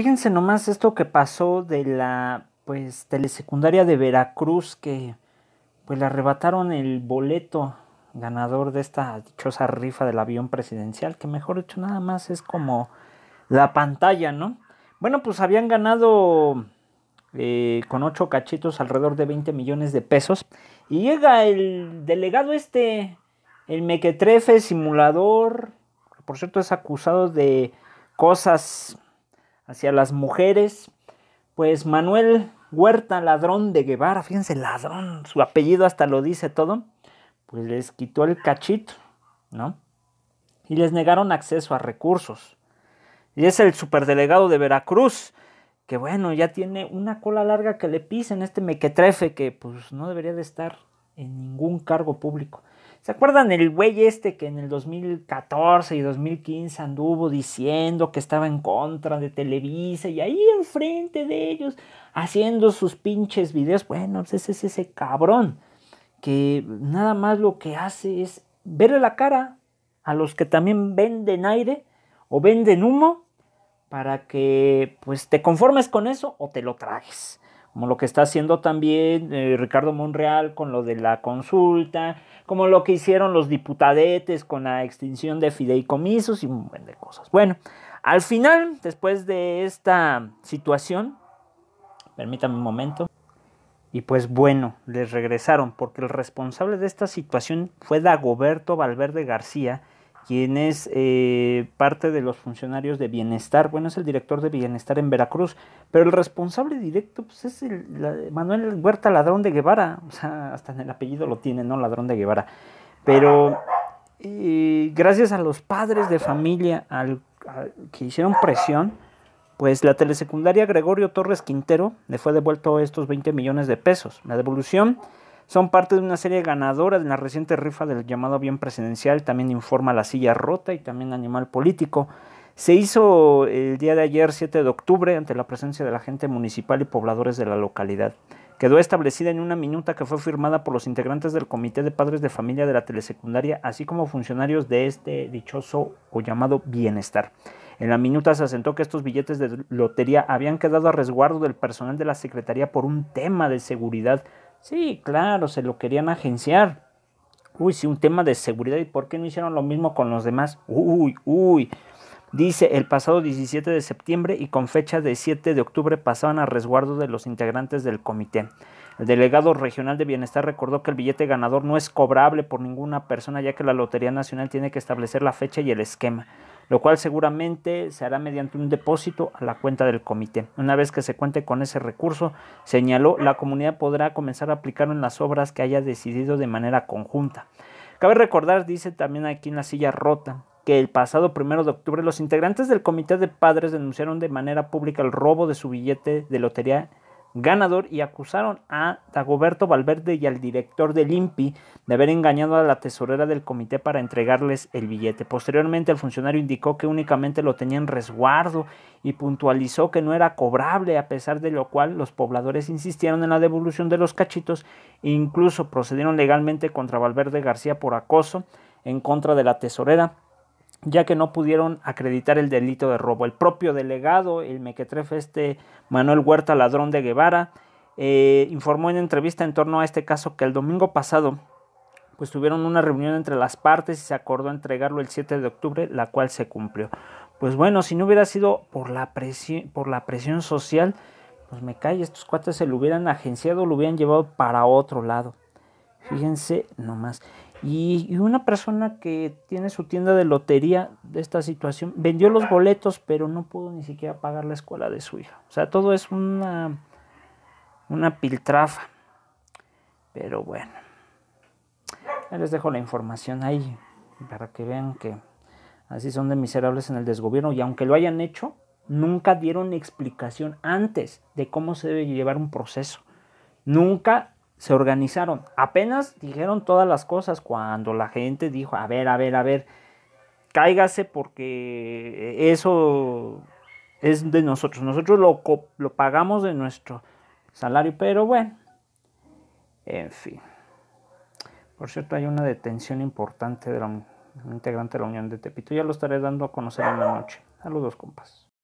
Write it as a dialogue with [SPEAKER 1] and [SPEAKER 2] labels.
[SPEAKER 1] Fíjense nomás esto que pasó de la pues telesecundaria de Veracruz que pues le arrebataron el boleto ganador de esta dichosa rifa del avión presidencial, que mejor dicho nada más es como la pantalla, ¿no? Bueno, pues habían ganado eh, con ocho cachitos alrededor de 20 millones de pesos y llega el delegado este, el mequetrefe simulador, por cierto es acusado de cosas hacia las mujeres. Pues Manuel Huerta, ladrón de Guevara, fíjense, ladrón, su apellido hasta lo dice todo, pues les quitó el cachito, ¿no? Y les negaron acceso a recursos. Y es el superdelegado de Veracruz, que bueno, ya tiene una cola larga que le pisen este mequetrefe que pues no debería de estar en ningún cargo público. ¿Se acuerdan el güey este que en el 2014 y 2015 anduvo diciendo que estaba en contra de Televisa y ahí enfrente de ellos haciendo sus pinches videos? Bueno, pues ese es ese cabrón que nada más lo que hace es verle la cara a los que también venden aire o venden humo para que pues te conformes con eso o te lo trajes como lo que está haciendo también eh, Ricardo Monreal con lo de la consulta, como lo que hicieron los diputadetes con la extinción de fideicomisos y un montón de cosas. Bueno, al final, después de esta situación, permítame un momento. Y pues bueno, les regresaron porque el responsable de esta situación fue Dagoberto Valverde García, quien es eh, parte de los funcionarios de bienestar, bueno, es el director de bienestar en Veracruz, pero el responsable directo pues, es el, Manuel Huerta Ladrón de Guevara, o sea, hasta en el apellido lo tiene, ¿no? Ladrón de Guevara. Pero eh, gracias a los padres de familia que hicieron presión, pues la telesecundaria Gregorio Torres Quintero le fue devuelto estos 20 millones de pesos. La devolución son parte de una serie ganadora de la reciente rifa del llamado bien presidencial, también informa La Silla Rota y también Animal Político. Se hizo el día de ayer, 7 de octubre, ante la presencia de la gente municipal y pobladores de la localidad. Quedó establecida en una minuta que fue firmada por los integrantes del Comité de Padres de Familia de la Telesecundaria, así como funcionarios de este dichoso o llamado bienestar. En la minuta se asentó que estos billetes de lotería habían quedado a resguardo del personal de la Secretaría por un tema de seguridad Sí, claro, se lo querían agenciar. Uy, sí, un tema de seguridad. ¿Y por qué no hicieron lo mismo con los demás? Uy, uy. Dice, el pasado 17 de septiembre y con fecha de 7 de octubre pasaban a resguardo de los integrantes del comité. El delegado regional de bienestar recordó que el billete ganador no es cobrable por ninguna persona ya que la Lotería Nacional tiene que establecer la fecha y el esquema lo cual seguramente se hará mediante un depósito a la cuenta del comité. Una vez que se cuente con ese recurso, señaló, la comunidad podrá comenzar a aplicarlo en las obras que haya decidido de manera conjunta. Cabe recordar, dice también aquí en la silla rota, que el pasado primero de octubre los integrantes del comité de padres denunciaron de manera pública el robo de su billete de lotería ganador y acusaron a Dagoberto Valverde y al director del INPI de haber engañado a la tesorera del comité para entregarles el billete. Posteriormente el funcionario indicó que únicamente lo tenían resguardo y puntualizó que no era cobrable, a pesar de lo cual los pobladores insistieron en la devolución de los cachitos e incluso procedieron legalmente contra Valverde García por acoso en contra de la tesorera ya que no pudieron acreditar el delito de robo. El propio delegado, el mequetrefe este Manuel Huerta Ladrón de Guevara, eh, informó en entrevista en torno a este caso que el domingo pasado pues tuvieron una reunión entre las partes y se acordó entregarlo el 7 de octubre, la cual se cumplió. Pues bueno, si no hubiera sido por la presión, por la presión social, pues me cae, estos cuates se lo hubieran agenciado, lo hubieran llevado para otro lado. Fíjense nomás. Y, una persona que tiene su tienda de lotería de esta situación vendió los boletos, pero no pudo ni siquiera pagar la escuela de su hija. O sea, todo es una, una piltrafa. Pero bueno, les dejo la información ahí para que vean que así son de miserables en el desgobierno y aunque lo hayan hecho, nunca dieron explicación antes de cómo se debe llevar un proceso. Nunca se organizaron. Apenas dijeron todas las cosas cuando la gente dijo, a ver, a ver, a ver, cáigase porque eso es de nosotros. Nosotros lo, lo pagamos de nuestro salario, pero bueno, en fin. Por cierto, hay una detención importante de la, un integrante de la Unión de Tepito. Ya lo estaré dando a conocer en la noche. Saludos, compas.